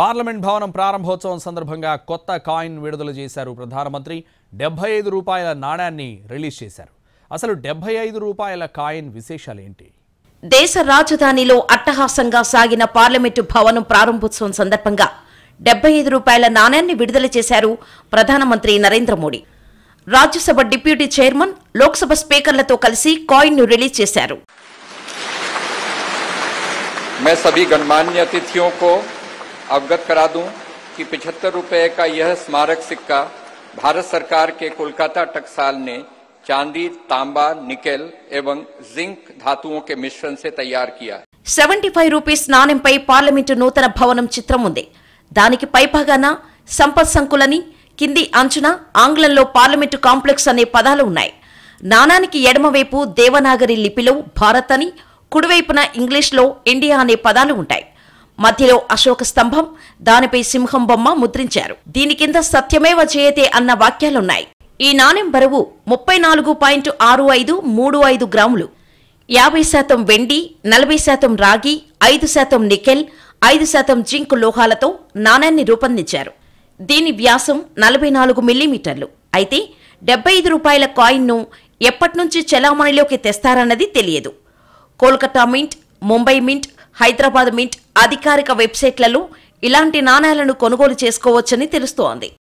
parliament భవనం ప్రారంభోత్సవం సందర్భంగా కొత్త కాయిన్ విడుదల చేశారు ప్రధానమంత్రి డెబ్బై ఐదు రూపాయల నాణ్యాన్ని రిలీజ్ చేశారు అసలు డెబ్బై ఐదు రూపాయల కాయిన్ విశేషాలేంటి దేశ రాజధానిలో అట్టహాసంగా సాగిన పార్లమెంటు భవనం ప్రారంభోత్సవం సందర్భంగా డెబ్బై ఐదు రూపాయల నాణ్యాన్ని విడుదల చేశారు ప్రధానమంత్రి నరేంద్ర మోడీ రాజ్యసభ డిప్యూటీ చైర్మన్ లోక్సభ స్పీకర్లతో కలిసి కాయిన్ ను రిలీజ్ చేశారు अवगत करा दूं कि पिछहत्तर रुपये का यह स्मारक सिक्का भारत सरकार के कोलकाता टकसाल ने चांदी तांबा निकेल एवं जिंक धातुओं के मिश्रण से तैयार किया సెవెంటీ ఫైవ్ రూపీస్ నాణెంపై పార్లమెంటు నూతన భవనం చిత్రం ఉంది దానికి పైభాగాన సంపత్ సంకులని కింది అంచున ఆంగ్లంలో పార్లమెంటు కాంప్లెక్స్ అనే పదాలు ఉన్నాయి నాణానికి ఎడమవైపు దేవనాగరి లిపిలో భారత్ అని కుడివైపున ఇంగ్లీష్లో ఇండియా అనే పదాలు ఉంటాయి మధ్యలో అశోక స్తంభం దానిపై సింహం బొమ్మ ముద్రించారు దీని కింద సత్యమేవ జయతే అన్న వాక్యాలున్నాయి ఈ నాణెం బరువు ముప్పై నాలుగు పాయింట్ ఆరు ఐదు మూడు ఐదు గ్రాములు యాభై శాతం వెండి నలభై శాతం రాగి ఐదు శాతం నికెల్ ఐదు శాతం జింక్ లోహాలతో నాణ్యాన్ని రూపొందించారు దీని వ్యాసం నలభై నాలుగు మిల్లీమీటర్లు అయితే డెబ్బై ఐదు రూపాయల కాయిన్ను ఎప్పటినుంచి చెలామణిలోకి తెస్తారన్నది తెలియదు Kolkata mint Mumbai mint Hyderabad mint అధికారిక వెబ్సైట్లలో ఇలాంటి నాణ్యాలను కొనుగోలు చేసుకోవచ్చని తెలుస్తోంది